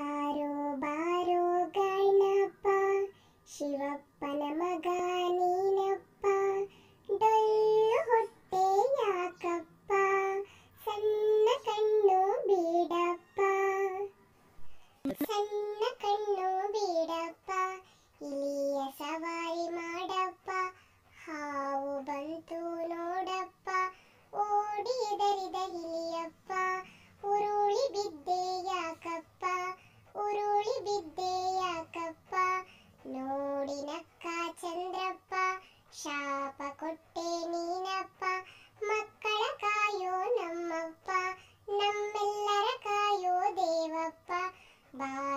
ಬಾರೋ ಬಾರೋ ಗಣಪ ಶಿವಪ್ಪನ ಮಗ ನೀನಪ್ಪ ಡೊಳ್ಳು ಹೊಟ್ಟೆ ಯಾಕಪ್ಪ ಸಣ್ಣ ಕಣ್ಣು ಬೀಡಪ್ಪ ಸಣ್ಣ ಕಣ್ಣು ಬೀಡಪ್ಪ ಇಲಿಯ ಸವಾರಿ ಮಾಡಪ್ಪ ಹಾವು ಬಂತು ನೋಡಪ್ಪ ಓಡಿ ಶಾಪ ಕೊಟ್ಟೆ ನೀನಪ್ಪ ಮಕ್ಕಳ ಕಾಯೋ ನಮ್ಮಪ್ಪ ನಮ್ಮೆಲ್ಲರ ಕಾಯೋ ದೇವಪ್ಪ ಬಾ